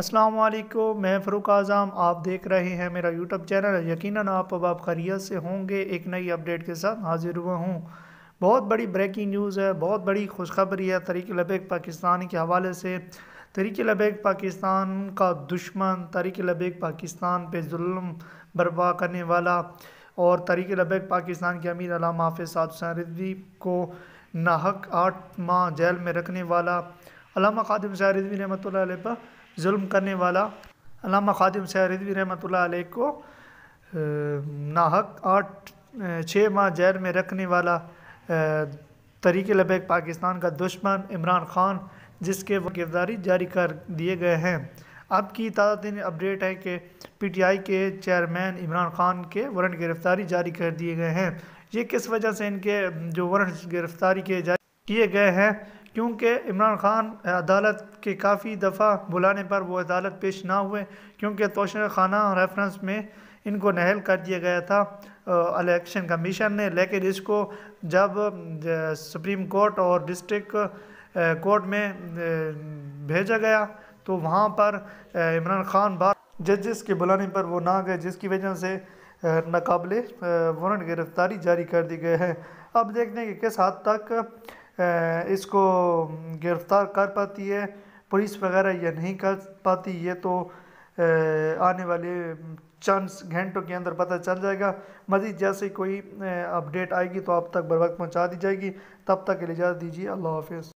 असलम मैं फ़रूक आज़म आप देख रहे हैं मेरा यूट्यूब चैनल यकीनन आप अब आप खरीत से होंगे एक नई अपडेट के साथ हाजिर हुआ हूँ बहुत बड़ी ब्रेकिंग न्यूज़ है बहुत बड़ी खुशखबरी है तरीक लबैक पाकिस्तान के हवाले से तरीक लबैक पाकिस्तान का दुश्मन तरीक लबैक पाकिस्तान पे जुल्म बर्पा करने वाला और तरीक लबैक पाकिस्तान के अमीर अलामा हाफ़ साद को नाहक आठ माह जेल में रखने वाला अलामा ख़ादिम सयारदवी रहमत पर जुल्म करने वाला अलामा ख़ादिम सयारदवी रहमत को नाहक आठ छः माह जेल में रखने वाला तरीके लबैक पाकिस्तान का दुश्मन इमरान खान जिसके गिरफ्तारी जारी कर दिए गए हैं अब की ताज़ा अपडेट है कि पीटीआई के चेयरमैन इमरान खान के वारंट गिरफ्तारी जारी कर दिए गए हैं ये किस वजह से इनके जो वारंट गिरफ्तारी के जारी किए गए हैं क्योंकि इमरान खान अदालत के काफ़ी दफ़ा बुलाने पर वो अदालत पेश ना हुए क्योंकि तोशर खाना रेफरेंस में इनको नहल कर दिया गया था इलेक्शन कमीशन ने लेकिन इसको जब सुप्रीम कोर्ट और डिस्ट्रिक्ट कोर्ट में भेजा गया तो वहाँ पर इमरान खान बार जजेस के बुलाने पर वो ना गए जिसकी वजह से नाकबले वारंट गिरफ़्तारी जारी कर दी गए हैं अब देखते हैं कि किस हद तक इसको गिरफ़्तार कर पाती है पुलिस वगैरह यह नहीं कर पाती ये तो आने वाले चंद घंटों के अंदर पता चल जाएगा मज़ीद जैसे कोई अपडेट आएगी तो आप तक बर वक्त पहुँचा दी जाएगी तब तक के लिए इजाज़त दीजिए अल्लाह हाफिज़